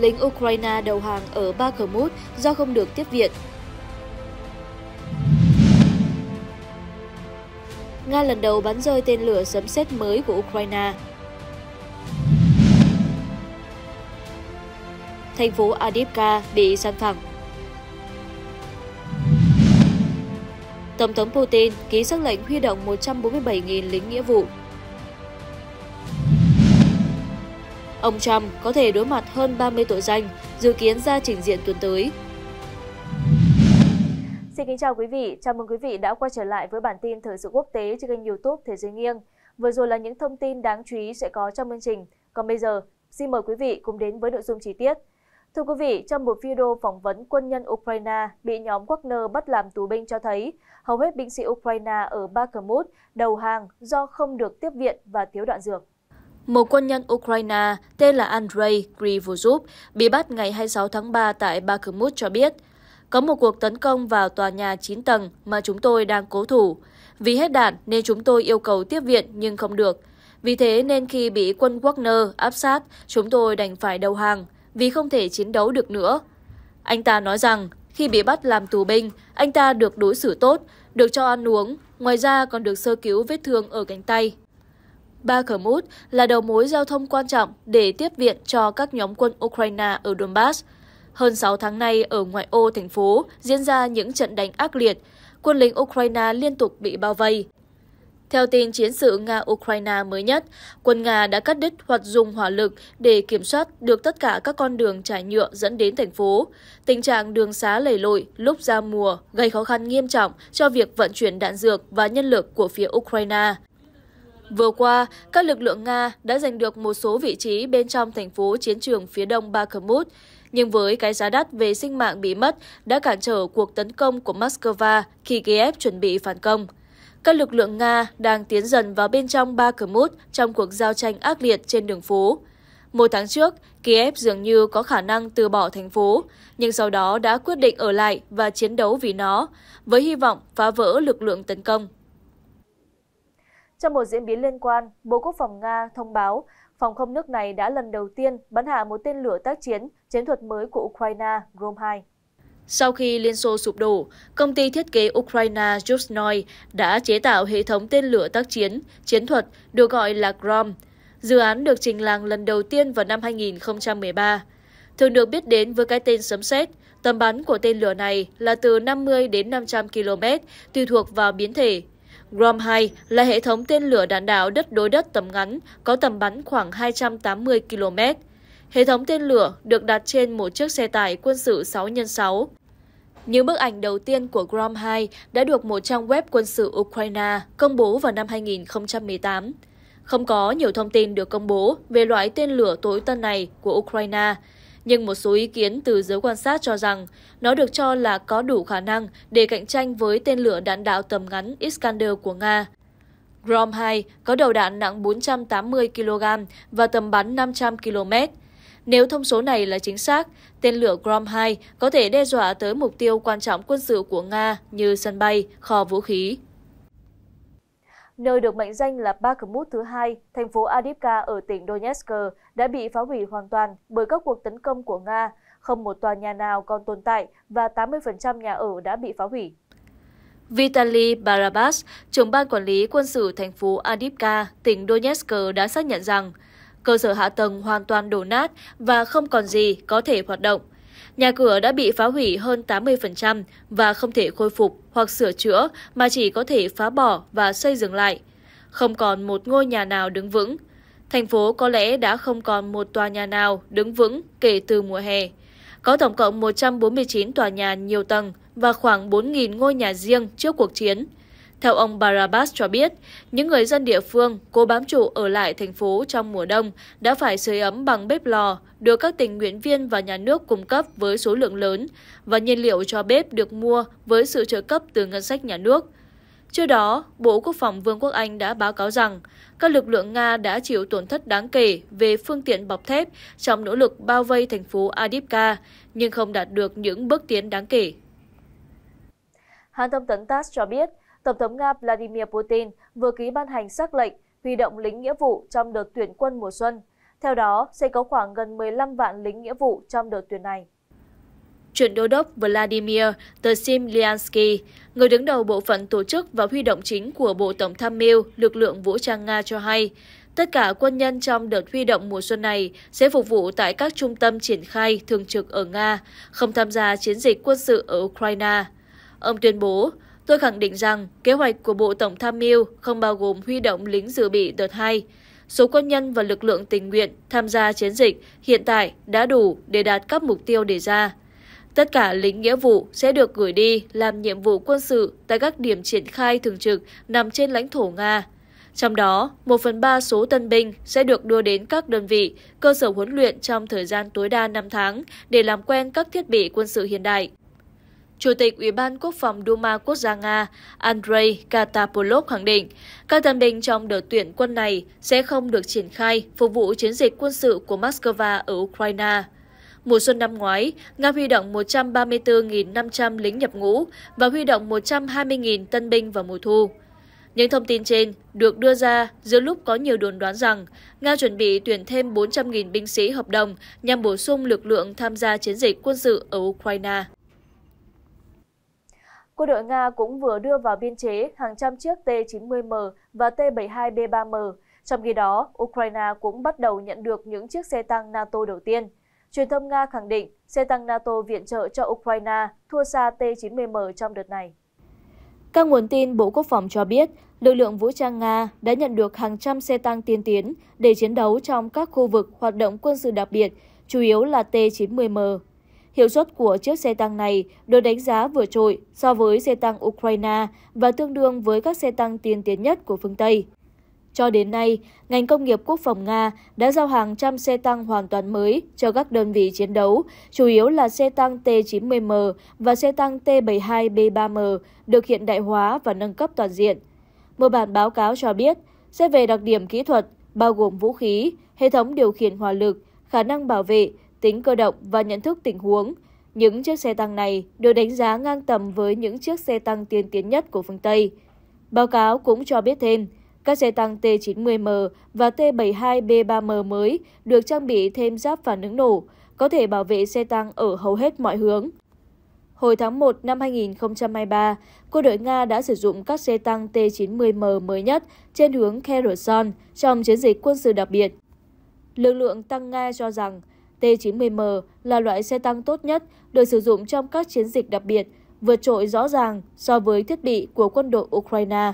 lính Ukraine đầu hàng ở Bakhmut do không được tiếp viện. Nga lần đầu bắn rơi tên lửa sấm sét mới của Ukraine. Thành phố Adivka bị san phẳng. Tổng thống Putin ký sắc lệnh huy động 147.000 lính nghĩa vụ ông Trump có thể đối mặt hơn 30 tội danh dự kiến ra trình diện tuần tới. Xin kính chào quý vị, chào mừng quý vị đã quay trở lại với bản tin thời sự quốc tế trên kênh youtube Thế giới nghiêng. Vừa rồi là những thông tin đáng chú ý sẽ có trong chương trình. Còn bây giờ, xin mời quý vị cùng đến với nội dung chi tiết. Thưa quý vị, trong một video phỏng vấn quân nhân Ukraine bị nhóm Wagner bắt làm tù binh cho thấy, hầu hết binh sĩ Ukraine ở Bakhmut đầu hàng do không được tiếp viện và thiếu đoạn dược một quân nhân Ukraine tên là Andrei Krivozub bị bắt ngày 26 tháng 3 tại Bakhmut cho biết, có một cuộc tấn công vào tòa nhà 9 tầng mà chúng tôi đang cố thủ. Vì hết đạn nên chúng tôi yêu cầu tiếp viện nhưng không được. Vì thế nên khi bị quân Wagner áp sát, chúng tôi đành phải đầu hàng vì không thể chiến đấu được nữa. Anh ta nói rằng khi bị bắt làm tù binh, anh ta được đối xử tốt, được cho ăn uống, ngoài ra còn được sơ cứu vết thương ở cánh tay. Ba Kermut là đầu mối giao thông quan trọng để tiếp viện cho các nhóm quân Ukraine ở Donbass. Hơn 6 tháng nay ở ngoại ô thành phố diễn ra những trận đánh ác liệt, quân lính Ukraine liên tục bị bao vây. Theo tin chiến sự Nga-Ukraine mới nhất, quân Nga đã cắt đứt hoặc dùng hỏa lực để kiểm soát được tất cả các con đường trải nhựa dẫn đến thành phố. Tình trạng đường xá lầy lội lúc ra mùa gây khó khăn nghiêm trọng cho việc vận chuyển đạn dược và nhân lực của phía Ukraine. Vừa qua, các lực lượng Nga đã giành được một số vị trí bên trong thành phố chiến trường phía đông Bakhmut, nhưng với cái giá đắt về sinh mạng bị mất đã cản trở cuộc tấn công của Moscow khi Kiev chuẩn bị phản công. Các lực lượng Nga đang tiến dần vào bên trong Bakhmut trong cuộc giao tranh ác liệt trên đường phố. Một tháng trước, Kiev dường như có khả năng từ bỏ thành phố, nhưng sau đó đã quyết định ở lại và chiến đấu vì nó, với hy vọng phá vỡ lực lượng tấn công trong một diễn biến liên quan bộ quốc phòng nga thông báo phòng không nước này đã lần đầu tiên bắn hạ một tên lửa tác chiến chiến thuật mới của ukraine grom 2 sau khi Liên Xô sụp đổ, công ty thiết kế Ukraine Yuzhnoi đã chế tạo hệ thống tên lửa tác chiến, chiến thuật được gọi là Grom. Dự án được trình làng lần đầu tiên vào năm 2013. Thường được biết đến với cái tên sấm sét, tầm bắn của tên lửa này là từ 50 đến 500 km, tùy thuộc vào biến thể. Grom 2 là hệ thống tên lửa đạn đạo đất đối đất tầm ngắn có tầm bắn khoảng 280 km. Hệ thống tên lửa được đặt trên một chiếc xe tải quân sự 6x6. Những bức ảnh đầu tiên của Grom 2 đã được một trang web quân sự Ukraine công bố vào năm 2018. Không có nhiều thông tin được công bố về loại tên lửa tối tân này của Ukraine, nhưng một số ý kiến từ giới quan sát cho rằng nó được cho là có đủ khả năng để cạnh tranh với tên lửa đạn đạo tầm ngắn Iskander của Nga. Grom-2 có đầu đạn nặng 480 kg và tầm bắn 500 km. Nếu thông số này là chính xác, tên lửa Grom-2 có thể đe dọa tới mục tiêu quan trọng quân sự của Nga như sân bay, kho vũ khí nơi được mệnh danh là bakhmut thứ hai thành phố adipka ở tỉnh donetsk đã bị phá hủy hoàn toàn bởi các cuộc tấn công của nga không một tòa nhà nào còn tồn tại và 80% nhà ở đã bị phá hủy. Vitaly Barabas, trưởng ban quản lý quân sự thành phố Adipka, tỉnh Donetsk đã xác nhận rằng cơ sở hạ tầng hoàn toàn đổ nát và không còn gì có thể hoạt động nhà cửa đã bị phá hủy hơn tám mươi và không thể khôi phục hoặc sửa chữa mà chỉ có thể phá bỏ và xây dựng lại. Không còn một ngôi nhà nào đứng vững. Thành phố có lẽ đã không còn một tòa nhà nào đứng vững kể từ mùa hè. Có tổng cộng 149 tòa nhà nhiều tầng và khoảng 4.000 ngôi nhà riêng trước cuộc chiến. Theo ông Barabas cho biết, những người dân địa phương cố bám trụ ở lại thành phố trong mùa đông đã phải sưởi ấm bằng bếp lò, được các tình nguyện viên và nhà nước cung cấp với số lượng lớn và nhiên liệu cho bếp được mua với sự trợ cấp từ ngân sách nhà nước. Trước đó, Bộ Quốc phòng Vương quốc Anh đã báo cáo rằng các lực lượng Nga đã chịu tổn thất đáng kể về phương tiện bọc thép trong nỗ lực bao vây thành phố Adipka, nhưng không đạt được những bước tiến đáng kể. Hãng thông tấn TASS cho biết, Tổng thống Nga Vladimir Putin vừa ký ban hành xác lệnh huy động lính nghĩa vụ trong đợt tuyển quân mùa xuân theo đó sẽ có khoảng gần 15 vạn lính nghĩa vụ trong đợt tuyển này. Chuyển đô đốc Vladimir Tsimliansky, người đứng đầu bộ phận tổ chức và huy động chính của Bộ Tổng tham mưu lực lượng vũ trang Nga cho hay, tất cả quân nhân trong đợt huy động mùa xuân này sẽ phục vụ tại các trung tâm triển khai thường trực ở Nga, không tham gia chiến dịch quân sự ở Ukraine. Ông tuyên bố, tôi khẳng định rằng kế hoạch của Bộ Tổng tham mưu không bao gồm huy động lính dự bị đợt 2 số quân nhân và lực lượng tình nguyện tham gia chiến dịch hiện tại đã đủ để đạt các mục tiêu đề ra. Tất cả lính nghĩa vụ sẽ được gửi đi làm nhiệm vụ quân sự tại các điểm triển khai thường trực nằm trên lãnh thổ Nga. Trong đó, 1 phần 3 số tân binh sẽ được đưa đến các đơn vị, cơ sở huấn luyện trong thời gian tối đa 5 tháng để làm quen các thiết bị quân sự hiện đại, Chủ tịch Ủy ban Quốc phòng Duma Quốc gia Nga Andrei Katapolov khẳng định các tham định trong đợt tuyển quân này sẽ không được triển khai phục vụ chiến dịch quân sự của Moscow ở Ukraine. Mùa xuân năm ngoái, Nga huy động 134.500 lính nhập ngũ và huy động 120.000 tân binh vào mùa thu. Những thông tin trên được đưa ra giữa lúc có nhiều đồn đoán rằng Nga chuẩn bị tuyển thêm 400.000 binh sĩ hợp đồng nhằm bổ sung lực lượng tham gia chiến dịch quân sự ở Ukraine quân đội nga cũng vừa đưa vào biên chế hàng trăm chiếc t 90 m và t 72 b 3 m trong khi đó ukraine cũng bắt đầu nhận được những chiếc xe tăng nato đầu tiên truyền thông nga khẳng định xe tăng nato viện trợ cho ukraine thua xa t 90 m trong đợt này các nguồn tin Bộ Quốc phòng cho biết, lực lượng vũ trang Nga đã nhận được hàng trăm xe tăng tiên tiến để chiến đấu trong các khu vực hoạt động quân sự đặc biệt, chủ yếu là T-90M. Hiệu suất của chiếc xe tăng này được đánh giá vừa trội so với xe tăng Ukraine và tương đương với các xe tăng tiên tiến nhất của phương Tây. Cho đến nay, ngành công nghiệp quốc phòng Nga đã giao hàng trăm xe tăng hoàn toàn mới cho các đơn vị chiến đấu, chủ yếu là xe tăng T-90M và xe tăng T-72B3M được hiện đại hóa và nâng cấp toàn diện. Một bản báo cáo cho biết, xét về đặc điểm kỹ thuật, bao gồm vũ khí, hệ thống điều khiển hỏa lực, khả năng bảo vệ, tính cơ động và nhận thức tình huống, những chiếc xe tăng này được đánh giá ngang tầm với những chiếc xe tăng tiên tiến nhất của phương Tây. Báo cáo cũng cho biết thêm, các xe tăng T-90M và T-72B3M mới được trang bị thêm giáp phản ứng nổ, có thể bảo vệ xe tăng ở hầu hết mọi hướng. Hồi tháng 1 năm 2023, quân đội Nga đã sử dụng các xe tăng T-90M mới nhất trên hướng Kherson trong chiến dịch quân sự đặc biệt. Lực lượng tăng Nga cho rằng T90M là loại xe tăng tốt nhất được sử dụng trong các chiến dịch đặc biệt, vượt trội rõ ràng so với thiết bị của quân đội Ukraine.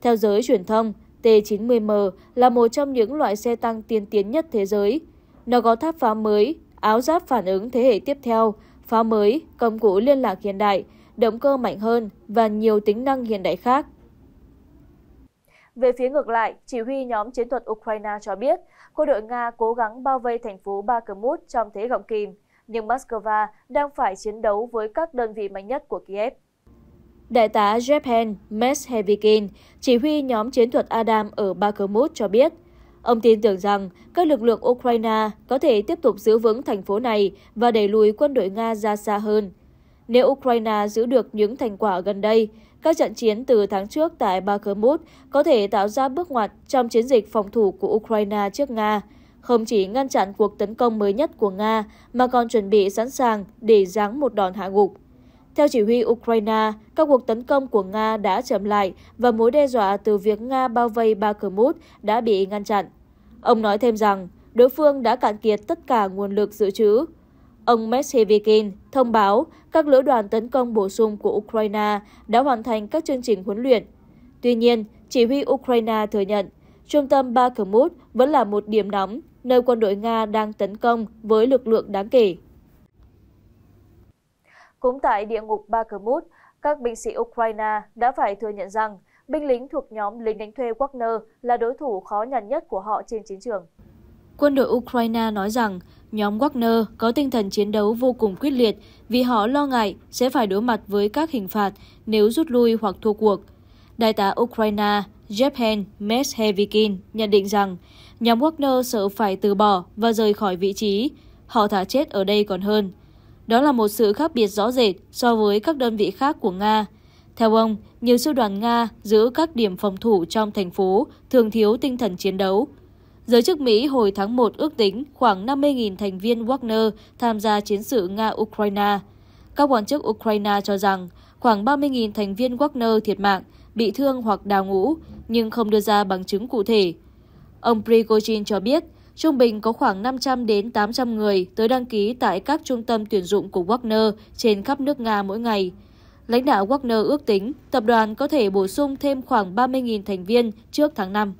Theo giới truyền thông, T90M là một trong những loại xe tăng tiên tiến nhất thế giới. Nó có tháp pháo mới, áo giáp phản ứng thế hệ tiếp theo, pháo mới, công cụ liên lạc hiện đại, động cơ mạnh hơn và nhiều tính năng hiện đại khác về phía ngược lại chỉ huy nhóm chiến thuật ukraine cho biết quân đội nga cố gắng bao vây thành phố bakhmut trong thế gọng kìm nhưng moscow đang phải chiến đấu với các đơn vị mạnh nhất của kiev Đại tá Jephen Meshevikin, chỉ huy nhóm chiến thuật Adam ở Bakhmut cho biết, ông tin tưởng rằng các lực lượng Ukraine có thể tiếp tục giữ vững thành phố này và đẩy lùi quân đội Nga ra xa hơn. Nếu Ukraine giữ được những thành quả gần đây, các trận chiến từ tháng trước tại Bakhmut có thể tạo ra bước ngoặt trong chiến dịch phòng thủ của Ukraine trước Nga, không chỉ ngăn chặn cuộc tấn công mới nhất của Nga mà còn chuẩn bị sẵn sàng để giáng một đòn hạ gục. Theo chỉ huy Ukraine, các cuộc tấn công của Nga đã chậm lại và mối đe dọa từ việc Nga bao vây Bakhmut đã bị ngăn chặn. Ông nói thêm rằng, đối phương đã cạn kiệt tất cả nguồn lực dự trữ, Ông Meshevikin thông báo các lữ đoàn tấn công bổ sung của Ukraine đã hoàn thành các chương trình huấn luyện. Tuy nhiên, chỉ huy Ukraine thừa nhận trung tâm Bakhmut vẫn là một điểm nóng nơi quân đội Nga đang tấn công với lực lượng đáng kể. Cũng tại địa ngục Bakhmut, các binh sĩ Ukraine đã phải thừa nhận rằng binh lính thuộc nhóm lính đánh thuê Wagner là đối thủ khó nhằn nhất của họ trên chiến trường. Quân đội Ukraine nói rằng nhóm Wagner có tinh thần chiến đấu vô cùng quyết liệt vì họ lo ngại sẽ phải đối mặt với các hình phạt nếu rút lui hoặc thua cuộc. Đại tá Ukraine Jevhen Meshevikin nhận định rằng nhóm Wagner sợ phải từ bỏ và rời khỏi vị trí, họ thả chết ở đây còn hơn. Đó là một sự khác biệt rõ rệt so với các đơn vị khác của Nga. Theo ông, nhiều sư đoàn Nga giữ các điểm phòng thủ trong thành phố thường thiếu tinh thần chiến đấu. Giới chức Mỹ hồi tháng 1 ước tính khoảng 50.000 thành viên Wagner tham gia chiến sự Nga-Ukraine. Các quan chức Ukraine cho rằng khoảng 30.000 thành viên Wagner thiệt mạng, bị thương hoặc đào ngũ, nhưng không đưa ra bằng chứng cụ thể. Ông Prigozhin cho biết, trung bình có khoảng 500 đến 800 người tới đăng ký tại các trung tâm tuyển dụng của Wagner trên khắp nước Nga mỗi ngày. Lãnh đạo Wagner ước tính tập đoàn có thể bổ sung thêm khoảng 30.000 thành viên trước tháng 5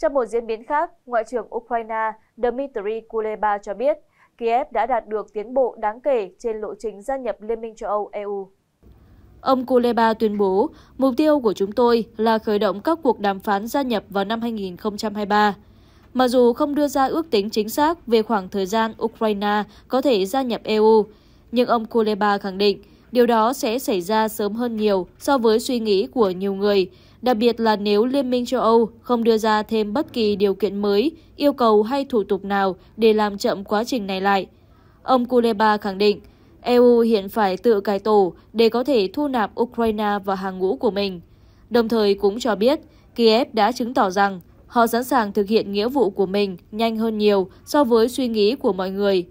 trong một diễn biến khác ngoại trưởng ukraine dmitry kuleba cho biết kiev đã đạt được tiến bộ đáng kể trên lộ trình gia nhập liên minh châu âu eu Ông Kuleba tuyên bố, mục tiêu của chúng tôi là khởi động các cuộc đàm phán gia nhập vào năm 2023. Mặc dù không đưa ra ước tính chính xác về khoảng thời gian Ukraine có thể gia nhập EU, nhưng ông Kuleba khẳng định điều đó sẽ xảy ra sớm hơn nhiều so với suy nghĩ của nhiều người, đặc biệt là nếu Liên minh châu Âu không đưa ra thêm bất kỳ điều kiện mới, yêu cầu hay thủ tục nào để làm chậm quá trình này lại. Ông Kuleba khẳng định, EU hiện phải tự cải tổ để có thể thu nạp Ukraine vào hàng ngũ của mình. Đồng thời cũng cho biết, Kiev đã chứng tỏ rằng họ sẵn sàng thực hiện nghĩa vụ của mình nhanh hơn nhiều so với suy nghĩ của mọi người.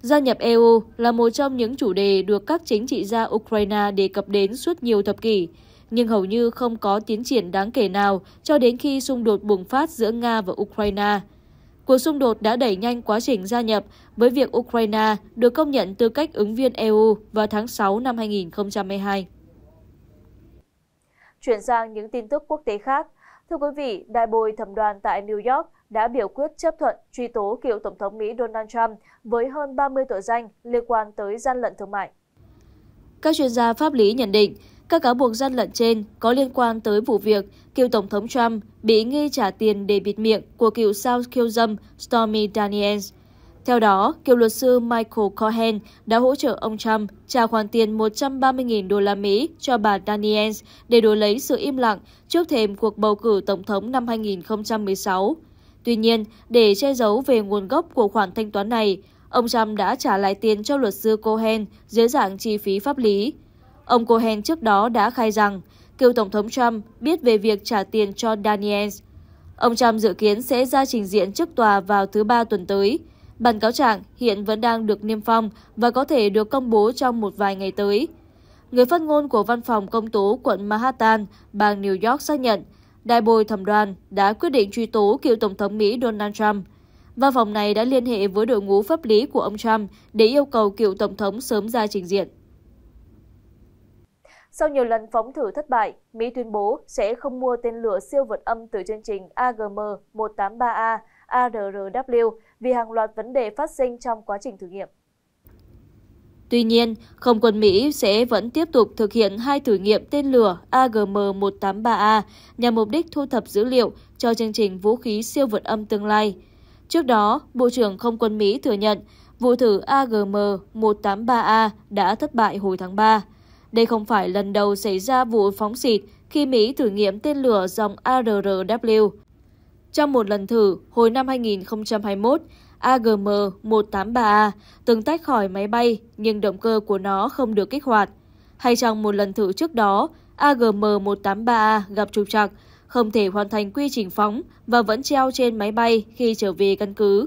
Gia nhập EU là một trong những chủ đề được các chính trị gia Ukraine đề cập đến suốt nhiều thập kỷ, nhưng hầu như không có tiến triển đáng kể nào cho đến khi xung đột bùng phát giữa Nga và Ukraine. Cuộc xung đột đã đẩy nhanh quá trình gia nhập với việc Ukraine được công nhận tư cách ứng viên EU vào tháng 6 năm 2022. Chuyển sang những tin tức quốc tế khác. Thưa quý vị, đại bồi thẩm đoàn tại New York đã biểu quyết chấp thuận truy tố cựu Tổng thống Mỹ Donald Trump với hơn 30 tội danh liên quan tới gian lận thương mại. Các chuyên gia pháp lý nhận định, các cáo buộc gian lận trên có liên quan tới vụ việc cựu Tổng thống Trump bị nghi trả tiền để bịt miệng của cựu sao khiêu dâm Stormy Daniels. Theo đó, cựu luật sư Michael Cohen đã hỗ trợ ông Trump trả khoản tiền 130.000 đô la Mỹ cho bà Daniels để đổi lấy sự im lặng trước thềm cuộc bầu cử tổng thống năm 2016. Tuy nhiên, để che giấu về nguồn gốc của khoản thanh toán này, ông Trump đã trả lại tiền cho luật sư Cohen dưới dạng chi phí pháp lý. Ông Cohen trước đó đã khai rằng cựu Tổng thống Trump biết về việc trả tiền cho Daniels. Ông Trump dự kiến sẽ ra trình diện trước tòa vào thứ ba tuần tới. Bản cáo trạng hiện vẫn đang được niêm phong và có thể được công bố trong một vài ngày tới. Người phát ngôn của văn phòng công tố quận Manhattan, bang New York xác nhận, đại bồi thẩm đoàn đã quyết định truy tố cựu Tổng thống Mỹ Donald Trump. Văn phòng này đã liên hệ với đội ngũ pháp lý của ông Trump để yêu cầu cựu Tổng thống sớm ra trình diện sau nhiều lần phóng thử thất bại mỹ tuyên bố sẽ không mua tên lửa siêu vượt âm từ chương trình agm 183 a arrw vì hàng loạt vấn đề phát sinh trong quá trình thử nghiệm Tuy nhiên, không quân Mỹ sẽ vẫn tiếp tục thực hiện hai thử nghiệm tên lửa AGM-183A nhằm mục đích thu thập dữ liệu cho chương trình vũ khí siêu vượt âm tương lai. Trước đó, Bộ trưởng Không quân Mỹ thừa nhận vụ thử AGM-183A đã thất bại hồi tháng 3 đây không phải lần đầu xảy ra vụ phóng xịt khi Mỹ thử nghiệm tên lửa dòng ARRW. Trong một lần thử hồi năm 2021, AGM-183A từng tách khỏi máy bay nhưng động cơ của nó không được kích hoạt. Hay trong một lần thử trước đó, AGM-183A gặp trục trặc, không thể hoàn thành quy trình phóng và vẫn treo trên máy bay khi trở về căn cứ.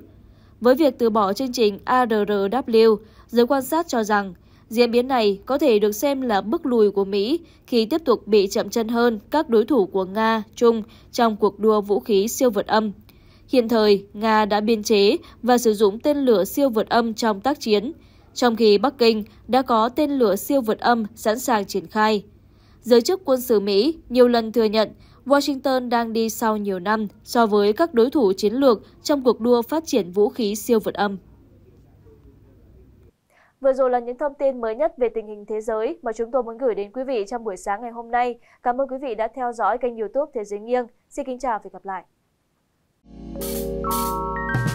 Với việc từ bỏ chương trình ARRW, giới quan sát cho rằng Diễn biến này có thể được xem là bước lùi của Mỹ khi tiếp tục bị chậm chân hơn các đối thủ của Nga, Trung trong cuộc đua vũ khí siêu vượt âm. Hiện thời, Nga đã biên chế và sử dụng tên lửa siêu vượt âm trong tác chiến, trong khi Bắc Kinh đã có tên lửa siêu vượt âm sẵn sàng triển khai. Giới chức quân sự Mỹ nhiều lần thừa nhận Washington đang đi sau nhiều năm so với các đối thủ chiến lược trong cuộc đua phát triển vũ khí siêu vượt âm vừa rồi là những thông tin mới nhất về tình hình thế giới mà chúng tôi muốn gửi đến quý vị trong buổi sáng ngày hôm nay cảm ơn quý vị đã theo dõi kênh youtube thế giới nghiêng xin kính chào và hẹn gặp lại